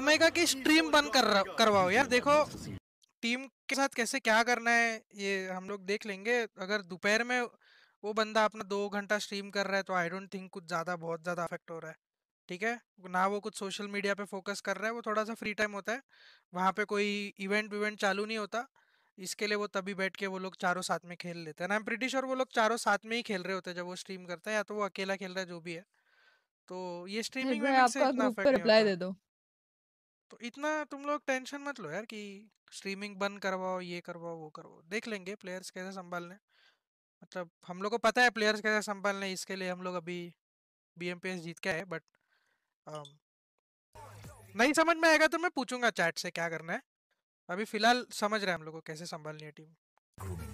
omega की stream बंद कर करवाओ यार देखो टीम के साथ कैसे क्या करना है ये हम लोग देख लेंगे अगर दोपहर में वो बंदा अपना दो घंटा स्ट्रीम कर रहा है तो आई डोंट थिंक कुछ ज़्यादा बहुत ज़्यादा अफेक्ट हो रहा है ठीक है ना वो कुछ सोशल मीडिया पे फोकस कर रहा है वो थोड़ा सा फ्री टाइम होता है वहाँ पे कोई इवेंट विवेंट चालू नहीं होता इसके लिए वो तभी बैठ के वो लोग चारों साथ में खेल लेते हैं आई एम प्रिटी श्योर वो लोग चारों साथ में ही खेल रहे होते हैं जब वो स्ट्रीम करता है या तो वो अकेला खेल रहा है जो भी है तो ये स्ट्रीमिंग में आपका ग्रुप पे रिप्लाई दे दो तो इतना तुम लोग टेंशन मत लो यार कि स्ट्रीमिंग बंद करवाओ ये करवाओ वो करवाओ देख लेंगे प्लेयर्स कैसे संभालने मतलब हम लोग को पता है प्लेयर्स कैसे संभालने इसके लिए हम लोग अभी बी जीत के आए बट नहीं समझ में आएगा तो मैं पूछूंगा चैट से क्या करना है अभी फिलहाल समझ रहे हैं हम लोग को कैसे संभालनी है टीम